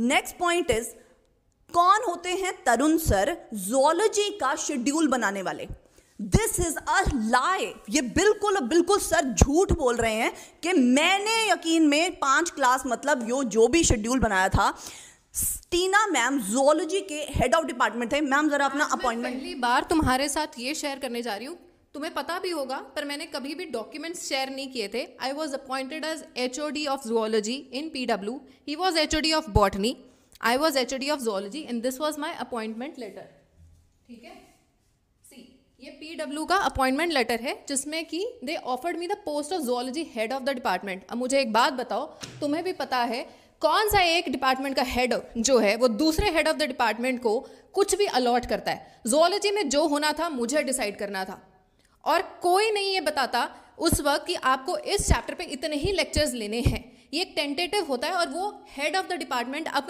next point is कौन होते हैं तरुण सर जोलॉजी का शेड्यूल बनाने वाले दिस इज अ लाई ये बिल्कुल बिल्कुल सर झूठ बोल रहे हैं कि मैंने यकीन में पांच क्लास मतलब यो जो भी शेड्यूल बनाया था टीना मैम जोलॉजी के हेड ऑफ डिपार्टमेंट थे मैम जरा अपना अपॉइंटमेंट पहली बार तुम्हारे साथ ये शेयर करने जा रही हूँ तुम्हें पता भी होगा पर मैंने कभी भी डॉक्यूमेंट्स शेयर नहीं किए थे I was appointed as H O D of zoology in P W he was H O D of botany I was H O D of zoology and this was my appointment letter ठीक है ये P W का appointment letter है जिसमें कि they offered me the post of zoology head of the department अब मुझे एक बात बताओ तुम्हें भी पता है कौन सा एक डिपार्टमेंट का हेड जो है वो दूसरे हेड ऑफ द डिपार्टमेंट को कुछ भी अलॉट करता है जोलॉजी में जो होना था मुझे डिसाइड करना था और कोई नहीं ये बताता उस वक्त कि आपको इस चैप्टर पे इतने ही लेक्चर्स लेने हैं ये एक टेंटेटिव होता है और वो हेड ऑफ द डिपार्टमेंट अपने